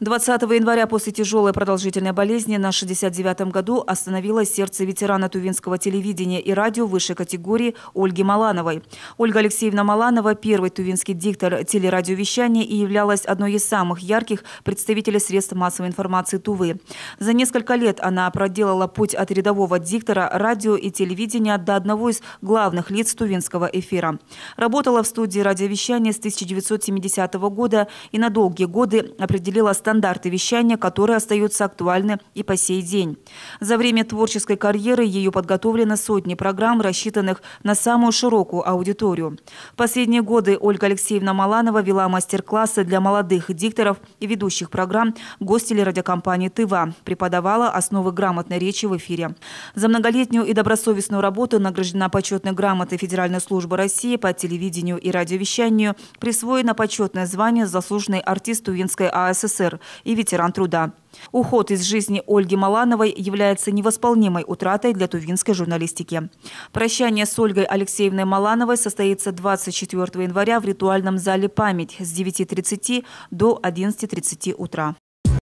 20 января после тяжелой продолжительной болезни на 69-м году остановилось сердце ветерана тувинского телевидения и радио высшей категории Ольги Малановой. Ольга Алексеевна Маланова – первый тувинский диктор телерадиовещания и являлась одной из самых ярких представителей средств массовой информации Тувы. За несколько лет она проделала путь от рядового диктора радио и телевидения до одного из главных лиц тувинского эфира. Работала в студии радиовещания с 1970 года и на долгие годы определила статус стандарты вещания, которые остаются актуальны и по сей день. За время творческой карьеры ее подготовлено сотни программ, рассчитанных на самую широкую аудиторию. В последние годы Ольга Алексеевна Маланова вела мастер-классы для молодых дикторов и ведущих программ гостелерадиокомпании «Тыва», преподавала основы грамотной речи в эфире. За многолетнюю и добросовестную работу награждена почетной грамотой Федеральной службы России по телевидению и радиовещанию, присвоена почетное звание «Заслуженный артист Тувинской АССР» и ветеран труда. Уход из жизни Ольги Малановой является невосполнимой утратой для тувинской журналистики. Прощание с Ольгой Алексеевной Малановой состоится 24 января в ритуальном зале «Память» с 9.30 до 11.30 утра.